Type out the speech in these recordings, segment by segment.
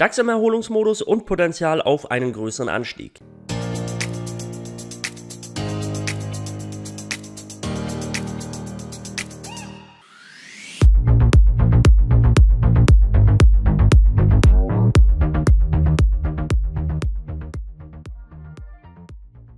DAX im Erholungsmodus und Potenzial auf einen größeren Anstieg.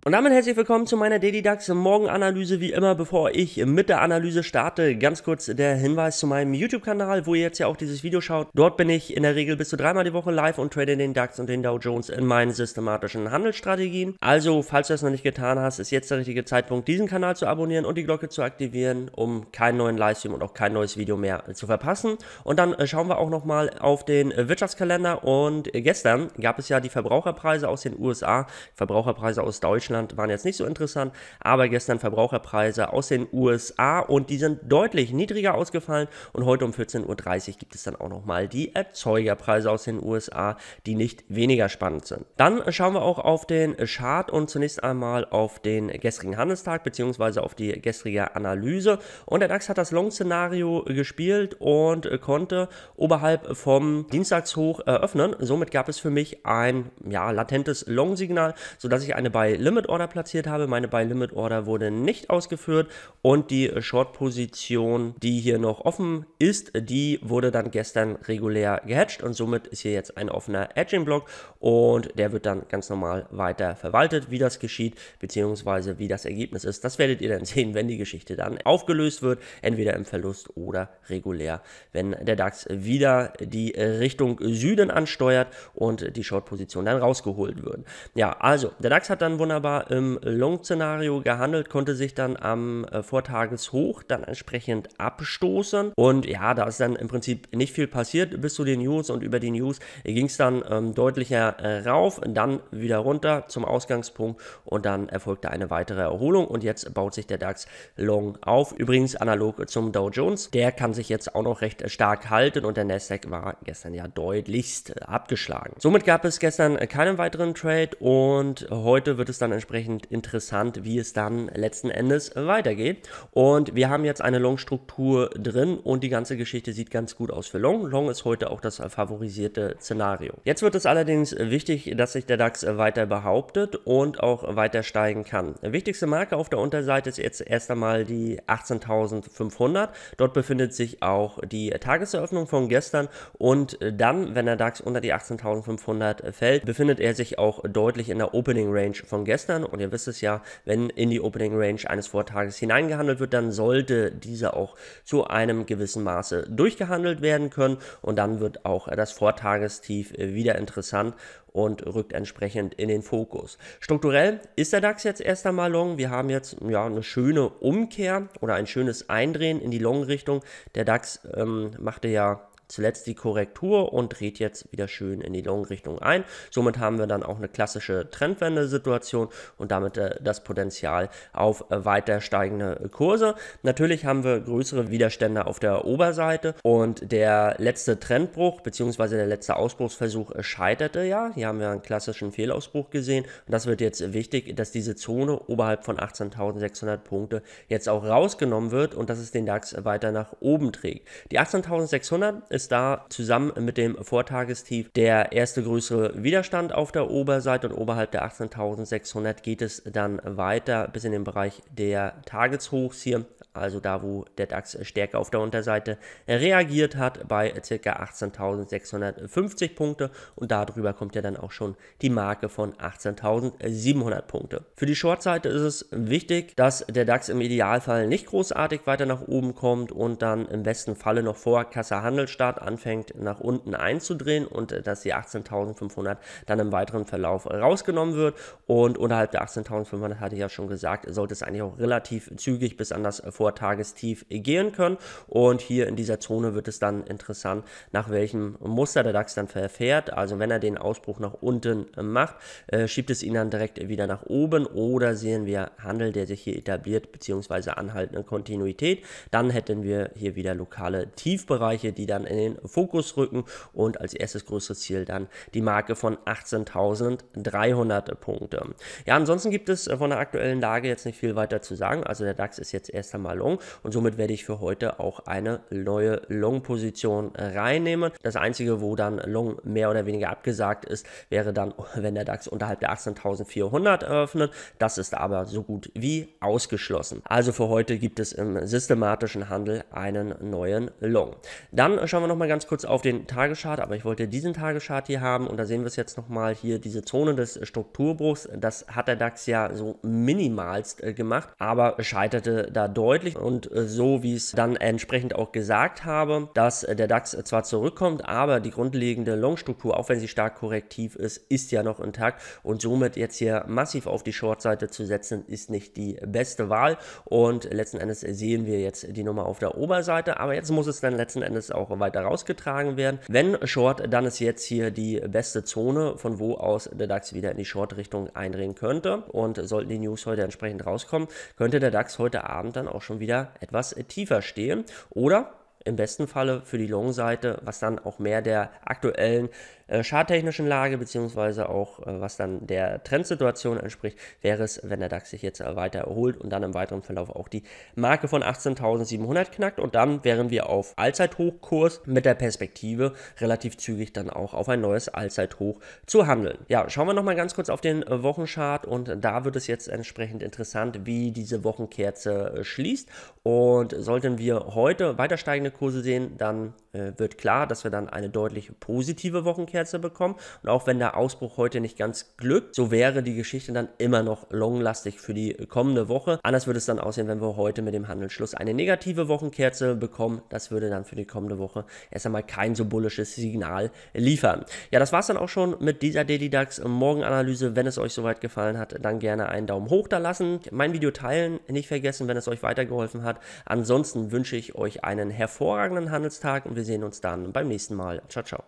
Und damit herzlich willkommen zu meiner Daily DAX Morgenanalyse. Wie immer, bevor ich mit der Analyse starte, ganz kurz der Hinweis zu meinem YouTube-Kanal, wo ihr jetzt ja auch dieses Video schaut. Dort bin ich in der Regel bis zu dreimal die Woche live und trade den DAX und den Dow Jones in meinen systematischen Handelsstrategien. Also, falls du das noch nicht getan hast, ist jetzt der richtige Zeitpunkt, diesen Kanal zu abonnieren und die Glocke zu aktivieren, um keinen neuen Livestream und auch kein neues Video mehr zu verpassen. Und dann äh, schauen wir auch nochmal auf den äh, Wirtschaftskalender. Und äh, gestern gab es ja die Verbraucherpreise aus den USA, Verbraucherpreise aus Deutschland Deutschland waren jetzt nicht so interessant, aber gestern Verbraucherpreise aus den USA und die sind deutlich niedriger ausgefallen und heute um 14.30 Uhr gibt es dann auch nochmal die Erzeugerpreise aus den USA, die nicht weniger spannend sind. Dann schauen wir auch auf den Chart und zunächst einmal auf den gestrigen Handelstag bzw. auf die gestrige Analyse und der DAX hat das Long-Szenario gespielt und konnte oberhalb vom Dienstagshoch eröffnen. Somit gab es für mich ein ja, latentes Long-Signal, sodass ich eine bei Limit Limit Order platziert habe. Meine Buy Limit Order wurde nicht ausgeführt und die Short Position, die hier noch offen ist, die wurde dann gestern regulär gehatcht und somit ist hier jetzt ein offener Edging Block und der wird dann ganz normal weiter verwaltet, wie das geschieht, beziehungsweise wie das Ergebnis ist. Das werdet ihr dann sehen, wenn die Geschichte dann aufgelöst wird, entweder im Verlust oder regulär, wenn der DAX wieder die Richtung Süden ansteuert und die Short Position dann rausgeholt wird. Ja, also der DAX hat dann wunderbar war im Long-Szenario gehandelt, konnte sich dann am äh, Vortageshoch dann entsprechend abstoßen. Und ja, da ist dann im Prinzip nicht viel passiert bis zu den News und über die News ging es dann ähm, deutlicher äh, rauf, dann wieder runter zum Ausgangspunkt und dann erfolgte eine weitere Erholung und jetzt baut sich der DAX long auf. Übrigens analog zum Dow Jones, der kann sich jetzt auch noch recht stark halten und der Nasdaq war gestern ja deutlichst abgeschlagen. Somit gab es gestern keinen weiteren Trade und heute wird es dann dementsprechend interessant, wie es dann letzten Endes weitergeht. Und wir haben jetzt eine Long-Struktur drin und die ganze Geschichte sieht ganz gut aus für Long. Long ist heute auch das favorisierte Szenario. Jetzt wird es allerdings wichtig, dass sich der DAX weiter behauptet und auch weiter steigen kann. Wichtigste Marke auf der Unterseite ist jetzt erst einmal die 18.500. Dort befindet sich auch die Tageseröffnung von gestern und dann, wenn der DAX unter die 18.500 fällt, befindet er sich auch deutlich in der Opening Range von gestern. Gegnern. Und ihr wisst es ja, wenn in die Opening Range eines Vortages hineingehandelt wird, dann sollte dieser auch zu einem gewissen Maße durchgehandelt werden können. Und dann wird auch das Vortagestief wieder interessant und rückt entsprechend in den Fokus. Strukturell ist der DAX jetzt erst einmal long. Wir haben jetzt ja, eine schöne Umkehr oder ein schönes Eindrehen in die Long-Richtung. Der DAX ähm, machte ja zuletzt die Korrektur und dreht jetzt wieder schön in die Long-Richtung ein. Somit haben wir dann auch eine klassische Trendwende-Situation und damit äh, das Potenzial auf äh, weiter steigende Kurse. Natürlich haben wir größere Widerstände auf der Oberseite und der letzte Trendbruch bzw. der letzte Ausbruchsversuch äh, scheiterte ja. Hier haben wir einen klassischen Fehlausbruch gesehen und das wird jetzt wichtig, dass diese Zone oberhalb von 18.600 Punkte jetzt auch rausgenommen wird und dass es den DAX weiter nach oben trägt. Die 18.600 ist ist da zusammen mit dem Vortagestief der erste größere Widerstand auf der Oberseite und oberhalb der 18.600 geht es dann weiter bis in den Bereich der Targetshochs hier, also da wo der DAX stärker auf der Unterseite reagiert hat bei ca. 18.650 Punkte und darüber kommt ja dann auch schon die Marke von 18.700 Punkte. Für die Shortseite ist es wichtig, dass der DAX im Idealfall nicht großartig weiter nach oben kommt und dann im besten Falle noch vor Kasse Handel Start anfängt nach unten einzudrehen und äh, dass die 18.500 dann im weiteren Verlauf äh, rausgenommen wird. Und unterhalb der 18.500 hatte ich ja schon gesagt, sollte es eigentlich auch relativ zügig bis an das äh, Vortagestief gehen können. Und hier in dieser Zone wird es dann interessant, nach welchem Muster der DAX dann verfährt. Also wenn er den Ausbruch nach unten macht, äh, schiebt es ihn dann direkt wieder nach oben oder sehen wir Handel, der sich hier etabliert bzw. anhaltende Kontinuität. Dann hätten wir hier wieder lokale Tiefbereiche, die dann in den Fokus rücken und als erstes größeres Ziel dann die Marke von 18.300 Punkte. Ja, ansonsten gibt es äh, von der aktuellen Lage jetzt nicht viel weiter zu sagen. Also der DAX ist jetzt erst einmal long und somit werde ich für heute auch eine neue Long-Position äh, reinnehmen. Das einzige, wo dann Long mehr oder weniger abgesagt ist, wäre dann, wenn der DAX unterhalb der 18.400 eröffnet. Das ist aber so gut wie ausgeschlossen. Also für heute gibt es im systematischen Handel einen neuen Long. Dann schauen wir wir nochmal ganz kurz auf den Tageschart, aber ich wollte diesen Tageschart hier haben und da sehen wir es jetzt nochmal hier, diese Zone des äh, Strukturbruchs, das hat der DAX ja so minimalst äh, gemacht, aber scheiterte da deutlich und äh, so wie es dann entsprechend auch gesagt habe, dass der DAX zwar zurückkommt, aber die grundlegende Long-Struktur, auch wenn sie stark korrektiv ist, ist ja noch intakt und somit jetzt hier massiv auf die Short-Seite zu setzen, ist nicht die beste Wahl und letzten Endes sehen wir jetzt die Nummer auf der Oberseite, aber jetzt muss es dann letzten Endes auch weiter weiter rausgetragen werden. Wenn Short, dann ist jetzt hier die beste Zone, von wo aus der DAX wieder in die Short-Richtung eindrehen könnte. Und sollten die News heute entsprechend rauskommen, könnte der DAX heute Abend dann auch schon wieder etwas tiefer stehen. Oder im besten Falle für die Long-Seite, was dann auch mehr der aktuellen äh, charttechnischen Lage bzw. auch äh, was dann der Trendsituation entspricht, wäre es, wenn der DAX sich jetzt äh, weiter erholt und dann im weiteren Verlauf auch die Marke von 18.700 knackt und dann wären wir auf Allzeithochkurs mit der Perspektive relativ zügig dann auch auf ein neues Allzeithoch zu handeln. Ja, schauen wir nochmal ganz kurz auf den äh, Wochenchart und da wird es jetzt entsprechend interessant, wie diese Wochenkerze äh, schließt und sollten wir heute weiter steigende Kurse sehen, dann äh, wird klar, dass wir dann eine deutlich positive Wochenkerze bekommen. Und auch wenn der Ausbruch heute nicht ganz glückt, so wäre die Geschichte dann immer noch longlastig für die kommende Woche. Anders würde es dann aussehen, wenn wir heute mit dem Handelsschluss eine negative Wochenkerze bekommen. Das würde dann für die kommende Woche erst einmal kein so bullisches Signal liefern. Ja, das war es dann auch schon mit dieser Daily DAX Morgenanalyse. Wenn es euch soweit gefallen hat, dann gerne einen Daumen hoch da lassen. Mein Video teilen nicht vergessen, wenn es euch weitergeholfen hat. Ansonsten wünsche ich euch einen hervorragenden hervorragenden Handelstag und wir sehen uns dann beim nächsten Mal. Ciao, ciao.